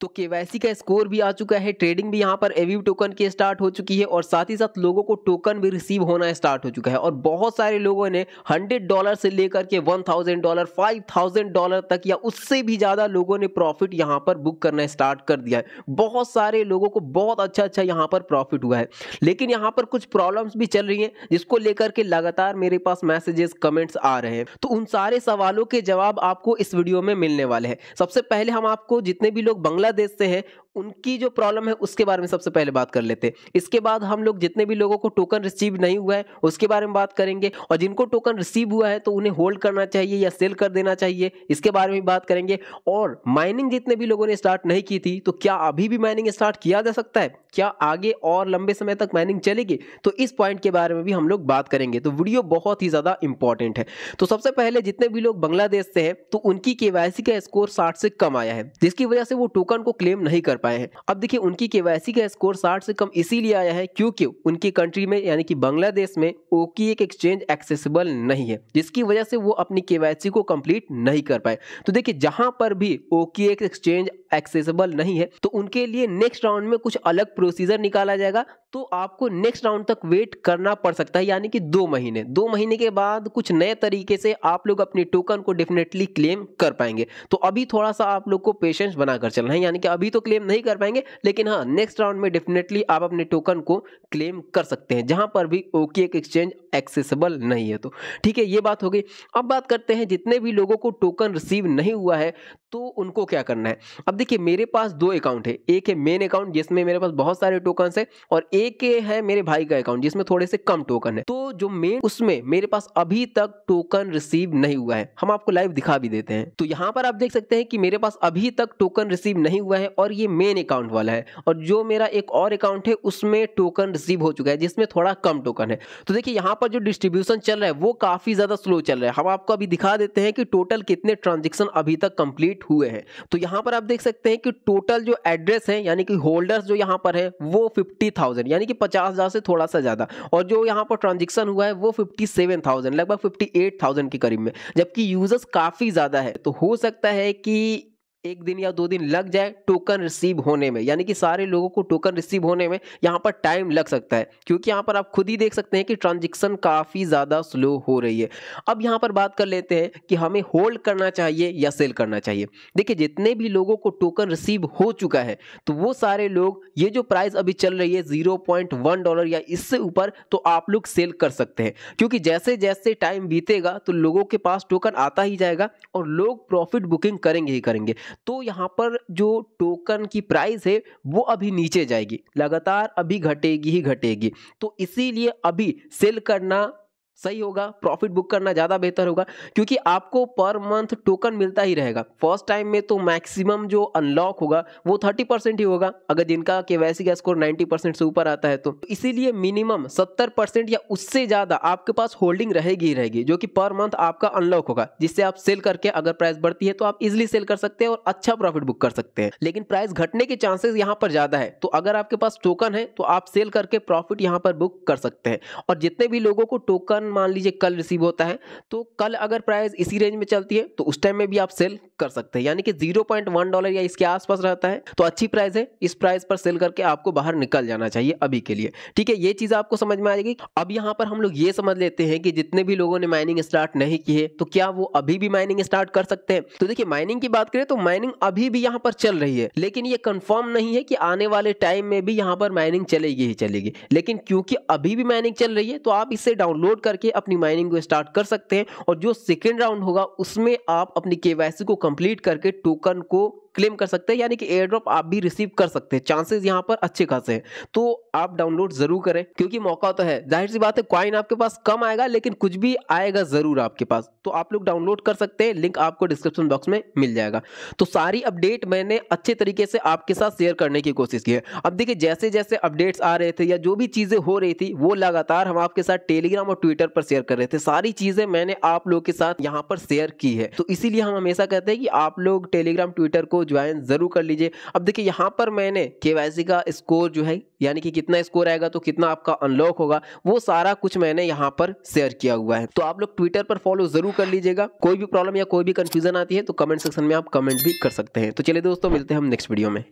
तो केवाईसी का स्कोर भी आ चुका है ट्रेडिंग भी यहाँ पर एवी टोकन की स्टार्ट हो चुकी है और साथ ही साथ लोगों को टोकन भी रिसीव होना स्टार्ट हो चुका है और बहुत सारे लोगों ने हंड्रेड डॉलर से लेकर के one thousand dollar five thousand dollar तक या उससे भी ज़्यादा लोगों ने प्रॉफिट यहाँ पर बुक करना स्टार्ट कर दिया है बहुत सारे लोगों को बहुत अच्छा अच्छा यहाँ पर प्रॉफिट हुआ है लेकिन यहाँ पर कुछ प्रॉब्लम्स भी चल रही हैं जिसको लेकर के लगातार मेरे पास मैसेजेस कमेंट्स आ रहे हैं तो उन सारे सवालों के जवाब आपको इस वीडियो में मिलने वाले हैं सबसे पहले हम आपको जितने भी लोग बंगला बांग्लादेश से है उनकी जो प्रॉब्लम है उसके बारे में सबसे पहले बात कर लेते हैं इसके बाद हम लोग जितने भी लोगों को टोकन रिसीव नहीं हुआ है उसके बारे में बात करेंगे और जिनको टोकन रिसीव हुआ है तो उन्हें होल्ड करना चाहिए या सेल कर देना चाहिए इसके बारे में बात करेंगे और माइनिंग जितने भी लोगों ने स्टार्ट नहीं की थी तो क्या अभी भी माइनिंग स्टार्ट किया जा सकता है क्या आगे और लंबे समय तक माइनिंग चलेगी तो इस पॉइंट के बारे में भी हम लोग बात करेंगे तो वीडियो बहुत ही ज़्यादा इंपॉर्टेंट है तो सबसे पहले जितने भी लोग बांग्लादेश से हैं तो उनकी केवाईसी का स्कोर साठ से कम आया है जिसकी वजह से वो टोकन को क्लेम नहीं कर पाए पाए हैं अब देखिए उनकी केवाईसी का स्कोर साठ से कम इसीलिए आया है क्योंकि उनकी कंट्री में यानी कि बांग्लादेश में ओकी एक एक्सचेंज एक्सेसिबल नहीं है जिसकी वजह से वो अपनी केवाईसी को कंप्लीट नहीं कर पाए तो देखिए जहां पर भी ओकी एक एक्सचेंज एक्सेसिबल नहीं है तो उनके लिए नेक्स्ट राउंड में कुछ अलग प्रोसीजर निकाला जाएगा तो आपको नेक्स्ट राउंड तक वेट करना पड़ सकता है यानी कि दो महीने दो महीने के बाद कुछ नए तरीके से आप लोग अपने टोकन को डेफिनेटली क्लेम कर पाएंगे तो अभी थोड़ा सा आप लोग को पेशेंस बनाकर चलना है यानी कि अभी तो क्लेम नहीं कर पाएंगे लेकिन हाँ नेक्स्ट राउंड में डेफिनेटली आप अपने टोकन को क्लेम कर सकते हैं जहाँ पर भी ओके एक एक्सचेंज एक्सेसिबल नहीं है तो ठीक है ये बात हो गई अब बात करते हैं जितने भी लोगों को टोकन रिसीव नहीं हुआ है तो उनको क्या करना है अब देखिए मेरे पास दो अकाउंट है एक है मेन अकाउंट जिसमें मेरे पास बहुत सारे टोकन है और एक है मेरे भाई का अकाउंट जिसमें थोड़े से कम टोकन है तो जो मेन उसमें मेरे पास अभी तक टोकन रिसीव नहीं हुआ है हम आपको लाइव दिखा भी देते हैं तो यहाँ पर आप देख सकते हैं कि मेरे पास अभी तक टोकन रिसीव नहीं हुआ है और ये मेन अकाउंट वाला है और जो मेरा एक और अकाउंट है उसमें टोकन रिसीव हो चुका है जिसमें थोड़ा कम टोकन है तो देखिए यहाँ पर जो डिस्ट्रीब्यूशन चल रहा है वो काफ़ी ज़्यादा स्लो चल रहा है हम आपको अभी दिखा देते हैं कि टोटल कितने ट्रांजेक्शन अभी तक कंप्लीट हुए हैं तो यहाँ पर आप देख सकते हैं कि टोटल जो एड्रेस है यानी कि होल्डर्स जो यहाँ पर है वो फिफ्टी यानी कि पचास से थोड़ा सा ज़्यादा और जो यहाँ पर ट्रांजेक्शन हुआ है वो फिफ्टी लगभग फिफ्टी के करीब में जबकि यूजर्स काफ़ी ज़्यादा है तो हो सकता है कि एक दिन या दो दिन लग जाए टोकन रिसीव होने में यानी कि सारे लोगों को टोकन रिसीव होने में यहाँ पर टाइम लग सकता है क्योंकि यहाँ पर आप खुद ही देख सकते हैं कि ट्रांजेक्शन काफ़ी ज़्यादा स्लो हो रही है अब यहाँ पर बात कर लेते हैं कि हमें होल्ड करना चाहिए या सेल करना चाहिए देखिए जितने भी लोगों को टोकन रिसीव हो चुका है तो वो सारे लोग ये जो प्राइस अभी चल रही है ज़ीरो डॉलर या इससे ऊपर तो आप लोग सेल कर सकते हैं क्योंकि जैसे जैसे टाइम बीतेगा तो लोगों के पास टोकन आता ही जाएगा और लोग प्रॉफिट बुकिंग करेंगे ही करेंगे तो यहाँ पर जो टोकन की प्राइस है वो अभी नीचे जाएगी लगातार अभी घटेगी ही घटेगी तो इसीलिए अभी सेल करना सही होगा प्रॉफिट बुक करना ज़्यादा बेहतर होगा क्योंकि आपको पर मंथ टोकन मिलता ही रहेगा फर्स्ट टाइम में तो मैक्सिमम जो अनलॉक होगा वो थर्टी परसेंट ही होगा अगर जिनका के वैसी का स्कोर नाइन्टी परसेंट से ऊपर आता है तो इसीलिए मिनिमम सत्तर परसेंट या उससे ज़्यादा आपके पास होल्डिंग रहेगी ही रहेगी जो कि पर मंथ आपका अनलॉक होगा जिससे आप सेल करके अगर प्राइस बढ़ती है तो आप इजिली सेल कर सकते हैं और अच्छा प्रॉफिट बुक कर सकते हैं लेकिन प्राइस घटने के चांसेस यहाँ पर ज़्यादा है तो अगर आपके पास टोकन है तो आप सेल करके प्रॉफिट यहाँ पर बुक कर सकते हैं और जितने भी लोगों को टोकन मान लीजिए कल रिसीव होता है तो कल अगर प्राइस इसी रेंज में चलती है तो उस टाइम में भी आप सेल कर सकते हैं यानी कि 0.1 डॉलर या इसके आसपास रहता है तो अच्छी प्राइस है इस प्राइस पर सेल करके आपको बाहर निकल जाना चाहिए अभी के लिए ठीक है ये चीज़ आपको समझ में आ जाएगी अब यहाँ पर हम लोग ये समझ लेते हैं कि जितने भी लोगों ने माइनिंग स्टार्ट नहीं की है तो क्या वो अभी भी माइनिंग स्टार्ट कर सकते हैं तो देखिए माइनिंग की बात करें तो माइनिंग अभी भी यहाँ पर चल रही है लेकिन ये कन्फर्म नहीं है कि आने वाले टाइम में भी यहाँ पर माइनिंग चलेगी ही चलेगी लेकिन क्योंकि अभी भी माइनिंग चल रही है तो आप इसे डाउनलोड करके करके अपनी माइनिंग को स्टार्ट कर सकते हैं और जो सेकेंड राउंड होगा उसमें आप अपनी के को कंप्लीट करके टोकन को क्लेम कर सकते हैं यानी कि एयर ड्रॉप आप भी रिसीव कर सकते हैं चांसेस यहाँ पर अच्छे खासे हैं तो आप डाउनलोड जरूर करें क्योंकि मौका तो है जाहिर सी बात है क्वाइन आपके पास कम आएगा लेकिन कुछ भी आएगा जरूर आपके पास तो आप लोग डाउनलोड कर सकते हैं लिंक आपको डिस्क्रिप्शन बॉक्स में मिल जाएगा तो सारी अपडेट मैंने अच्छे तरीके से आपके साथ शेयर करने की कोशिश की है अब देखिए जैसे जैसे अपडेट्स आ रहे थे या जो भी चीज़ें हो रही थी वो लगातार हम आपके साथ टेलीग्राम और ट्विटर पर शेयर कर रहे थे सारी चीज़ें मैंने आप लोग के साथ यहाँ पर शेयर की है तो इसीलिए हम हमेशा कहते हैं कि आप लोग टेलीग्राम ट्विटर को ज्वाइन ज़रूर कर लीजिए अब देखिए यहाँ पर मैंने के का स्कोर जो है यानी कि कितना स्कोर आएगा तो कितना आपका अनलॉक होगा वो सारा कुछ मैंने यहाँ पर शेयर किया हुआ है तो आप लोग ट्विटर पर फॉलो जरूर कर लीजिएगा कोई भी प्रॉब्लम या कोई भी कंफ्यूजन आती है तो कमेंट सेक्शन में आप कमेंट भी कर सकते हैं तो चलिए दोस्तों मिलते हैं हम नेक्स्ट वीडियो में